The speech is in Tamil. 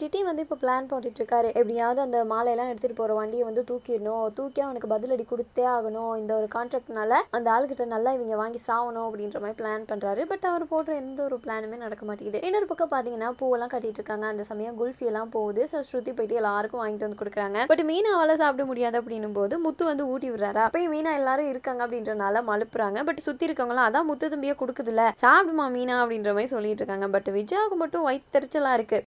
டிட்டி வந்து இப்போ பிளான் போட்டுட்ருக்காரு எப்படியாவது அந்த மாலையெல்லாம் எடுத்துகிட்டு போகிற வண்டியை வந்து தூக்கிடணும் தூக்கி அவனுக்கு பதிலடி கொடுத்தே ஆகணும் இந்த ஒரு கான்ட்ராக்ட்னால அந்த ஆளுகிட்ட நல்லா இவங்க வாங்கி சாகணும் அப்படின்ற மாதிரி பிளான் பண்ணுறாரு பட் அவர் போடுற எந்த ஒரு பிளானுமே நடக்க மாட்டேங்குது இன்னொரு பக்கம் பார்த்தீங்கன்னா பூவெல்லாம் கட்டிட்டு இருக்காங்க அந்த சமயம் குல்ஃபி எல்லாம் போகுது ஸோ ஸ்ருதி போயிட்டு எல்லாருக்கும் வாங்கிட்டு வந்து கொடுக்குறாங்க பட் மீனா அவளை சாப்பிட முடியாது அப்படின்னும் போது முத்து வந்து ஊட்டி விடுறாரா அப்போ மீனா எல்லாரும் இருக்காங்க அப்படின்றனால மழுப்புறாங்க பட் சுற்றி இருக்கவங்களாம் அதான் முத்து தம்பியாக கொடுக்குதுல சாப்பிடுமா மீனா அப்படின்ற மாதிரி சொல்லிட்டு இருக்காங்க பட் விஜயாவுக்கு மட்டும் வயிற்றுச்சலாக இருக்குது